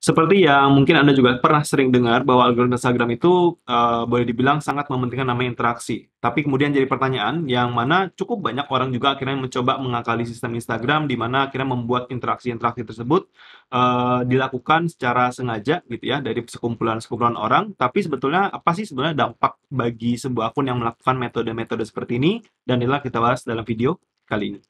Seperti yang mungkin Anda juga pernah sering dengar bahwa algoritma Instagram itu uh, boleh dibilang sangat mementingkan nama interaksi. Tapi kemudian jadi pertanyaan yang mana cukup banyak orang juga akhirnya mencoba mengakali sistem Instagram di mana akhirnya membuat interaksi-interaksi tersebut uh, dilakukan secara sengaja gitu ya dari sekumpulan-sekumpulan orang. Tapi sebetulnya apa sih sebenarnya dampak bagi sebuah akun yang melakukan metode-metode seperti ini? Dan inilah kita bahas dalam video kali ini.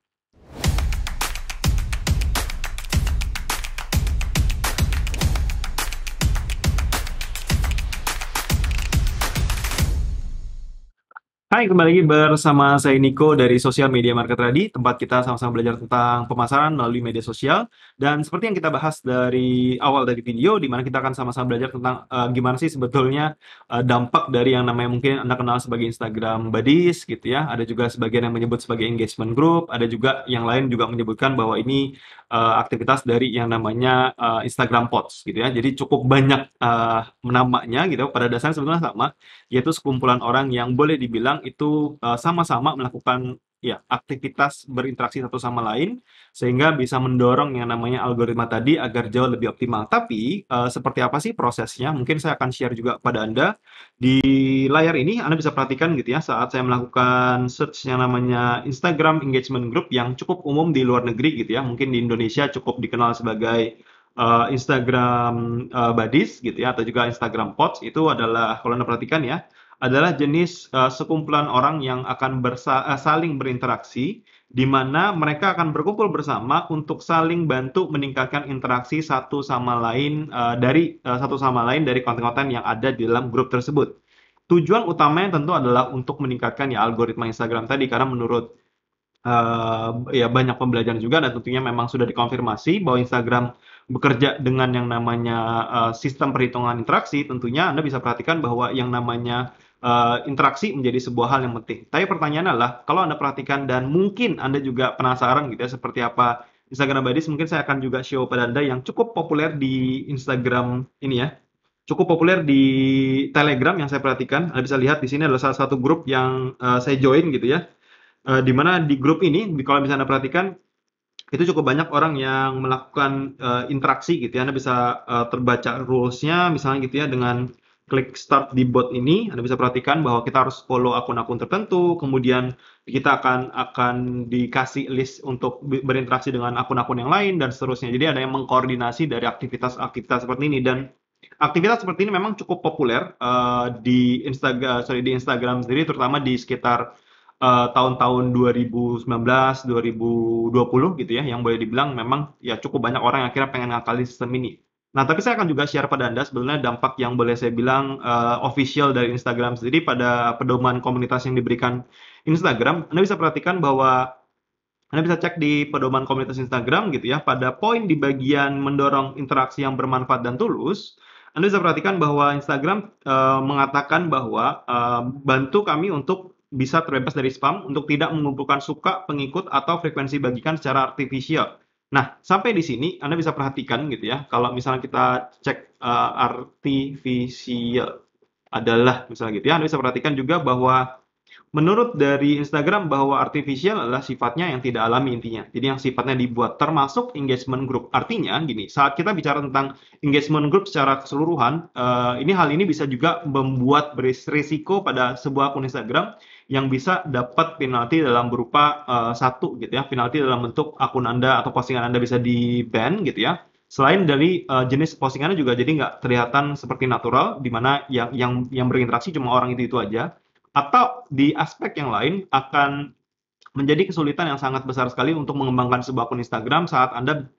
Hai, kembali lagi bersama saya Niko dari Social Media Market Ready, tempat kita sama-sama belajar tentang pemasaran melalui media sosial. Dan seperti yang kita bahas dari awal dari video, di mana kita akan sama-sama belajar tentang uh, gimana sih sebetulnya uh, dampak dari yang namanya mungkin Anda kenal sebagai Instagram Buddies gitu ya. Ada juga sebagian yang menyebut sebagai engagement group, ada juga yang lain juga menyebutkan bahwa ini uh, aktivitas dari yang namanya uh, Instagram Pods gitu ya. Jadi cukup banyak uh, namanya gitu. Pada dasarnya sebetulnya sama, yaitu sekumpulan orang yang boleh dibilang orang itu eh, sama-sama uh, melakukan ya aktivitas berinteraksi satu sama lain sehingga bisa mendorong yang namanya algoritma tadi agar jauh lebih optimal. Tapi uh, seperti apa sih prosesnya? Mungkin saya akan share juga kepada Anda di layar ini Anda bisa perhatikan gitu ya saat saya melakukan search yang namanya Instagram engagement group yang cukup umum di luar negeri gitu ya. Mungkin di Indonesia cukup dikenal sebagai uh, Instagram uh, buddies gitu ya atau juga Instagram pots itu adalah kalau Anda perhatikan ya adalah jenis uh, sekumpulan orang yang akan bersa eh, saling berinteraksi di mana mereka akan berkumpul bersama untuk saling bantu meningkatkan interaksi satu sama lain uh, dari uh, satu sama lain dari konten-konten yang ada di dalam grup tersebut. Tujuan utamanya tentu adalah untuk meningkatkan ya algoritma Instagram tadi karena menurut uh, ya banyak pembelajaran juga dan tentunya memang sudah dikonfirmasi bahwa Instagram bekerja dengan yang namanya uh, sistem perhitungan interaksi, tentunya Anda bisa perhatikan bahwa yang namanya uh, interaksi menjadi sebuah hal yang penting. Tapi pertanyaannya adalah kalau Anda perhatikan dan mungkin Anda juga penasaran gitu ya seperti apa Instagram Buddies, mungkin saya akan juga show pada Anda yang cukup populer di Instagram ini ya. Cukup populer di Telegram yang saya perhatikan. Anda bisa lihat di sini adalah salah satu grup yang uh, saya join gitu ya. Uh, eh, dimana di grup ini, kalau misalnya Anda perhatikan, itu cukup banyak orang yang melakukan uh, interaksi gitu ya. Anda bisa uh, terbaca rules-nya misalnya gitu ya dengan klik start di bot ini, Anda bisa perhatikan bahwa kita harus follow akun-akun tertentu, kemudian kita akan akan dikasih list untuk berinteraksi dengan akun-akun yang lain dan seterusnya. Jadi ada yang mengkoordinasi dari aktivitas-aktivitas seperti ini dan aktivitas seperti ini memang cukup populer uh, di Instagram eh, sorry di Instagram sendiri terutama di sekitar tahun eh, tahun-tahun 2019, 2020 gitu ya yang boleh dibilang memang ya cukup banyak orang yang akhirnya pengen ngakali sistem ini. Nah, tapi saya akan juga share pada Anda sebenarnya dampak yang boleh saya bilang uh, official dari Instagram sendiri pada pedoman komunitas yang diberikan Instagram. Anda bisa perhatikan bahwa Anda bisa cek di pedoman komunitas Instagram gitu ya, pada poin di bagian mendorong interaksi yang bermanfaat dan tulus, Anda bisa perhatikan bahwa Instagram uh, mengatakan bahwa uh, bantu kami untuk bisa terbebas dari spam untuk tidak mengumpulkan suka, pengikut atau frekuensi bagikan secara artifisial Nah, sampai di sini Anda bisa perhatikan gitu ya, kalau misalnya kita cek uh, artificial adalah misalnya gitu ya, Anda bisa perhatikan juga bahwa menurut dari Instagram bahwa artificial adalah sifatnya yang tidak alami intinya. Jadi yang sifatnya dibuat termasuk engagement group. Artinya gini, saat kita bicara tentang engagement group secara keseluruhan, uh, ini hal ini bisa juga membuat beris risiko pada sebuah akun Instagram yang bisa dapat penalti dalam berupa uh, satu gitu ya penalti dalam bentuk akun anda atau postingan anda bisa di ban gitu ya selain dari uh, jenis postingannya juga jadi nggak terlihatan seperti natural di mana yang yang yang berinteraksi cuma orang itu itu aja atau di aspek yang lain akan menjadi kesulitan yang sangat besar sekali untuk mengembangkan sebuah akun Instagram saat anda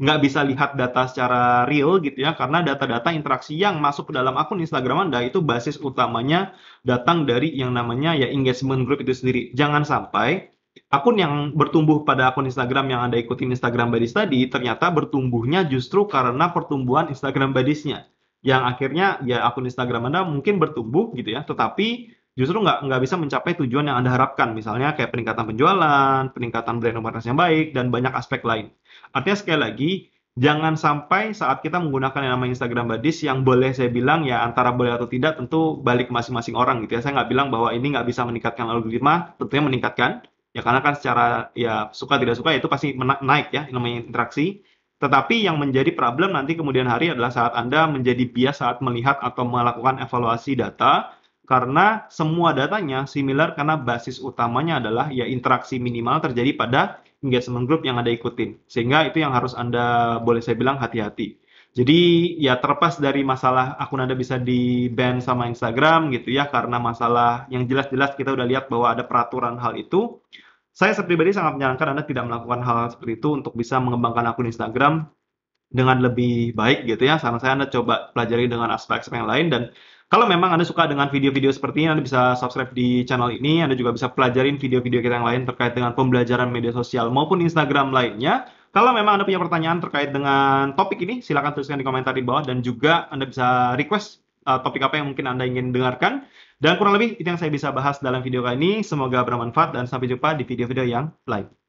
nggak bisa lihat data secara real gitu ya karena data-data interaksi yang masuk ke dalam akun Instagram Anda itu basis utamanya datang dari yang namanya ya engagement group itu sendiri. Jangan sampai akun yang bertumbuh pada akun Instagram yang Anda ikuti Instagram Buddies tadi ternyata bertumbuhnya justru karena pertumbuhan Instagram Badisnya yang akhirnya ya akun Instagram Anda mungkin bertumbuh gitu ya, tetapi justru nggak nggak bisa mencapai tujuan yang anda harapkan misalnya kayak peningkatan penjualan peningkatan brand awareness yang baik dan banyak aspek lain artinya sekali lagi jangan sampai saat kita menggunakan yang namanya Instagram Buddies yang boleh saya bilang ya antara boleh atau tidak tentu balik masing-masing orang gitu ya saya nggak bilang bahwa ini nggak bisa meningkatkan algoritma tentunya meningkatkan ya karena kan secara ya suka tidak suka itu pasti naik ya yang namanya interaksi tetapi yang menjadi problem nanti kemudian hari adalah saat Anda menjadi bias saat melihat atau melakukan evaluasi data karena semua datanya similar karena basis utamanya adalah ya interaksi minimal terjadi pada engagement group yang Anda ikutin. Sehingga itu yang harus Anda boleh saya bilang hati-hati. Jadi ya terlepas dari masalah akun Anda bisa di ban sama Instagram gitu ya karena masalah yang jelas-jelas kita udah lihat bahwa ada peraturan hal itu. Saya pribadi sangat menyarankan Anda tidak melakukan hal, hal seperti itu untuk bisa mengembangkan akun Instagram dengan lebih baik gitu ya. Saran saya Anda coba pelajari dengan aspek-aspek yang lain dan kalau memang Anda suka dengan video-video seperti ini, Anda bisa subscribe di channel ini. Anda juga bisa pelajarin video-video kita yang lain terkait dengan pembelajaran media sosial maupun Instagram lainnya. Kalau memang Anda punya pertanyaan terkait dengan topik ini, silakan tuliskan di komentar di bawah. Dan juga Anda bisa request uh, topik apa yang mungkin Anda ingin dengarkan. Dan kurang lebih itu yang saya bisa bahas dalam video kali ini. Semoga bermanfaat dan sampai jumpa di video-video yang lain.